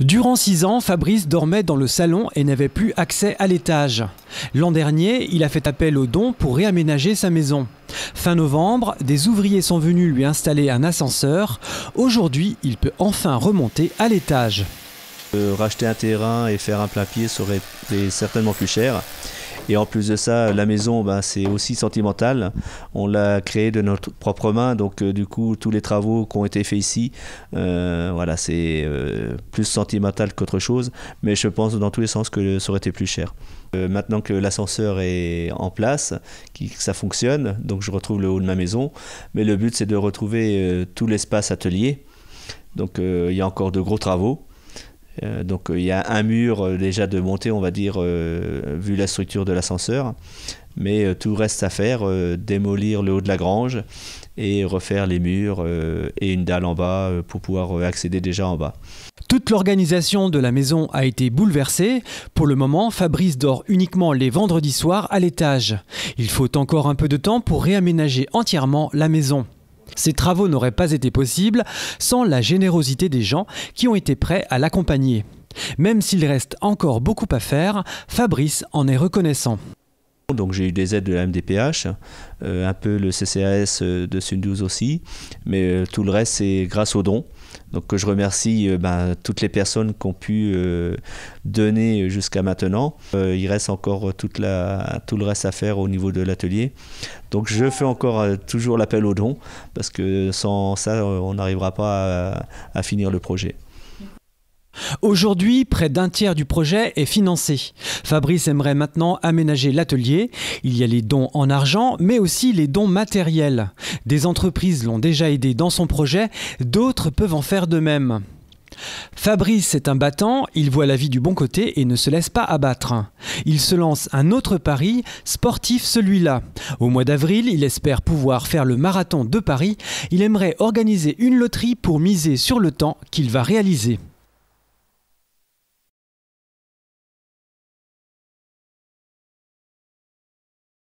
Durant six ans, Fabrice dormait dans le salon et n'avait plus accès à l'étage. L'an dernier, il a fait appel aux dons pour réaménager sa maison. Fin novembre, des ouvriers sont venus lui installer un ascenseur. Aujourd'hui, il peut enfin remonter à l'étage. Euh, racheter un terrain et faire un plein pied serait certainement plus cher. Et en plus de ça, la maison, bah, c'est aussi sentimental. On l'a créée de notre propre main. Donc, euh, du coup, tous les travaux qui ont été faits ici, euh, voilà, c'est euh, plus sentimental qu'autre chose. Mais je pense dans tous les sens que ça aurait été plus cher. maintenant que l'ascenseur est en place, que ça fonctionne, donc je retrouve le haut de ma maison. Mais le but, c'est de retrouver tout l'espace atelier. Donc, il y a encore de gros travaux. Euh, donc euh, il y a un mur euh, déjà de montée, on va dire, vu la structure de l'ascenseur. Mais tout reste à faire, démolir le haut de la grange et refaire les murs et une dalle en bas pour pouvoir accéder déjà en bas. Toute l'organisation de la maison a été bouleversée. Pour le moment, Fabrice dort uniquement les vendredis soirs à l'étage. Il faut encore un peu de temps pour réaménager entièrement la maison. Ces travaux n'auraient pas été possibles sans la générosité des gens qui ont été prêts à l'accompagner. Même s'il reste encore beaucoup à faire, Fabrice en est reconnaissant. Donc j'ai eu des aides de la MDPH, euh, un peu le CCAS euh, de Sunduz aussi, mais euh, tout le reste c'est grâce aux dons. Donc je remercie ben, toutes les personnes qui ont pu donner jusqu'à maintenant. il reste encore tout le reste à faire au niveau de l'atelier. Donc je fais encore toujours l'appel aux dons parce que sans ça on n'arrivera pas à finir le projet. Aujourd'hui, près d'un tiers du projet est financé. Fabrice aimerait maintenant aménager l'atelier. Il y a les dons en argent, mais aussi les dons matériels. Des entreprises l'ont déjà aidé dans son projet, d'autres peuvent en faire de même. Fabrice est un battant, il voit la vie du bon côté et ne se laisse pas abattre. Il se lance un autre pari, sportif celui-là. Au mois d'avril, il espère pouvoir faire le marathon de Paris. Il aimerait organiser une loterie pour miser sur le temps qu'il va réaliser.